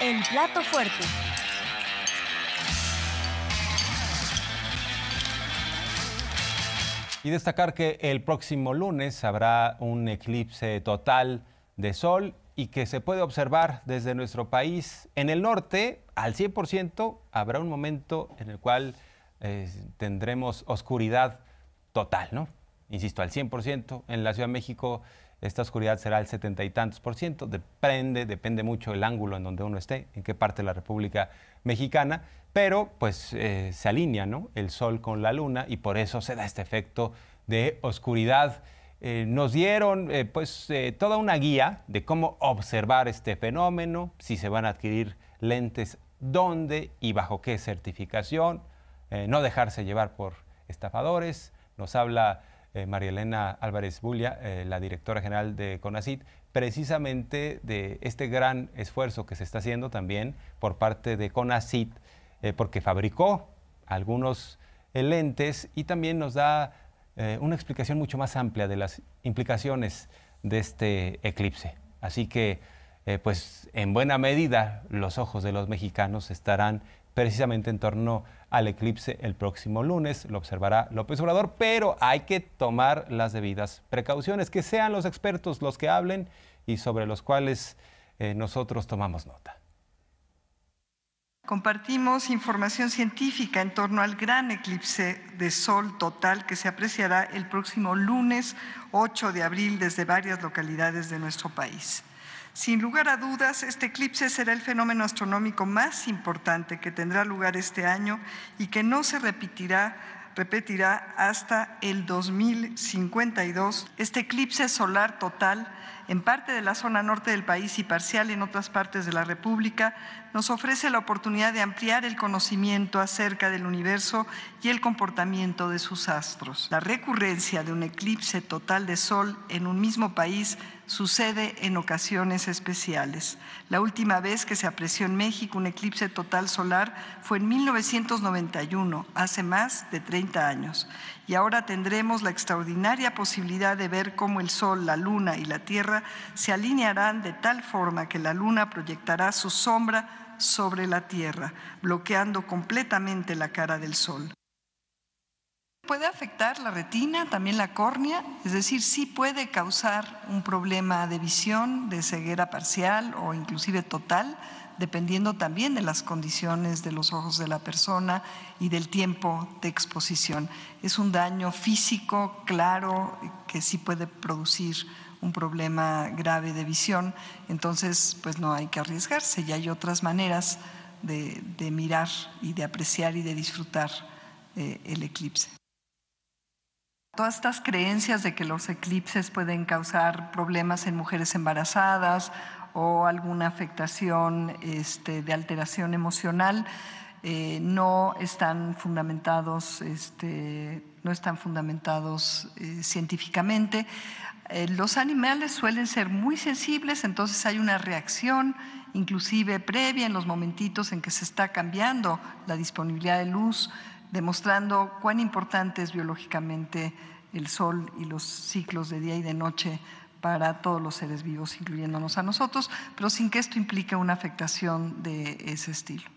El plato fuerte. Y destacar que el próximo lunes habrá un eclipse total de sol y que se puede observar desde nuestro país. En el norte, al 100%, habrá un momento en el cual eh, tendremos oscuridad total, ¿no? Insisto, al 100% en la Ciudad de México esta oscuridad será el setenta y tantos por ciento, depende, depende mucho el ángulo en donde uno esté, en qué parte de la República Mexicana, pero pues eh, se alinea el sol con la luna y por eso se da este efecto de oscuridad. Eh, nos dieron eh, pues toda una guía de cómo observar este fenómeno, si se van a adquirir lentes, dónde y bajo qué certificación, no dejarse llevar por estafadores, nos habla eh, María Elena Álvarez Bulia, eh, la directora general de CONACIT, precisamente de este gran esfuerzo que se está haciendo también por parte de CONACIT, eh, porque fabricó algunos lentes y también nos da una explicación mucho más amplia de las implicaciones de este eclipse. Así que, pues en buena medida, los ojos de los mexicanos estarán precisamente en torno al eclipse el próximo lunes, lo observará López Obrador, pero hay que tomar las debidas precauciones, que sean los expertos los que hablen y sobre los cuales eh, nosotros tomamos nota. Compartimos información científica en torno al gran eclipse de sol total que se apreciará el próximo lunes 8 de abril desde varias localidades de nuestro país. Sin lugar a dudas, este eclipse será el fenómeno astronómico más importante que tendrá lugar este año y que no se repetirá repetirá hasta el 2052. Este eclipse solar total en parte de la zona norte del país y parcial en otras partes de la República nos ofrece la oportunidad de ampliar el conocimiento acerca del universo y el comportamiento de sus astros. La recurrencia de un eclipse total de sol en un mismo país Sucede en ocasiones especiales. La última vez que se apreció en México un eclipse total solar fue en 1991, hace más de 30 años. Y ahora tendremos la extraordinaria posibilidad de ver cómo el Sol, la Luna y la Tierra se alinearán de tal forma que la Luna proyectará su sombra sobre la Tierra, bloqueando completamente la cara del Sol. Puede afectar la retina, también la córnea, es decir, sí puede causar un problema de visión, de ceguera parcial o inclusive total, dependiendo también de las condiciones de los ojos de la persona y del tiempo de exposición. Es un daño físico, claro, que sí puede producir un problema grave de visión, entonces pues no hay que arriesgarse, ya hay otras maneras de, de mirar y de apreciar y de disfrutar eh, el eclipse todas estas creencias de que los eclipses pueden causar problemas en mujeres embarazadas o alguna afectación este, de alteración emocional eh, no están fundamentados, este, no están fundamentados eh, científicamente. Eh, los animales suelen ser muy sensibles, entonces hay una reacción inclusive previa en los momentitos en que se está cambiando la disponibilidad de luz demostrando cuán importante es biológicamente el sol y los ciclos de día y de noche para todos los seres vivos, incluyéndonos a nosotros, pero sin que esto implique una afectación de ese estilo.